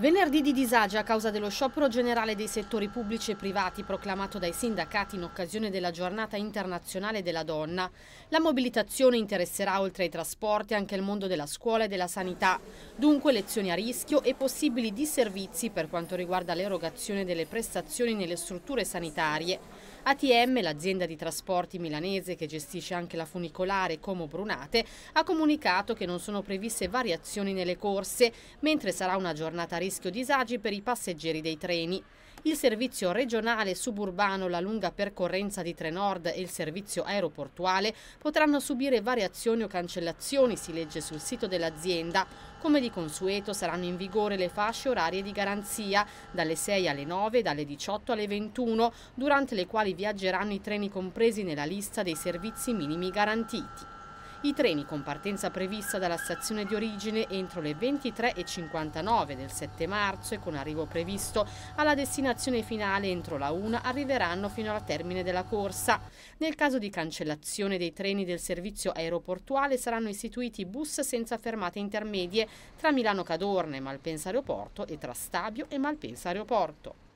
Venerdì di disagio a causa dello sciopero generale dei settori pubblici e privati proclamato dai sindacati in occasione della giornata internazionale della donna, la mobilitazione interesserà oltre ai trasporti anche il mondo della scuola e della sanità, dunque lezioni a rischio e possibili disservizi per quanto riguarda l'erogazione delle prestazioni nelle strutture sanitarie. ATM, l'azienda di trasporti milanese che gestisce anche la funicolare Como Brunate, ha comunicato che non sono previste variazioni nelle corse, mentre sarà una giornata a rischio rischio disagi per i passeggeri dei treni. Il servizio regionale suburbano, la lunga percorrenza di Trenord e il servizio aeroportuale potranno subire variazioni o cancellazioni, si legge sul sito dell'azienda. Come di consueto saranno in vigore le fasce orarie di garanzia dalle 6 alle 9 dalle 18 alle 21, durante le quali viaggeranno i treni compresi nella lista dei servizi minimi garantiti. I treni con partenza prevista dalla stazione di origine entro le 23.59 del 7 marzo e con arrivo previsto alla destinazione finale entro la 1 arriveranno fino al termine della corsa. Nel caso di cancellazione dei treni del servizio aeroportuale saranno istituiti bus senza fermate intermedie tra Milano Cadorna e Malpensa Aeroporto e tra Stabio e Malpensa Aeroporto.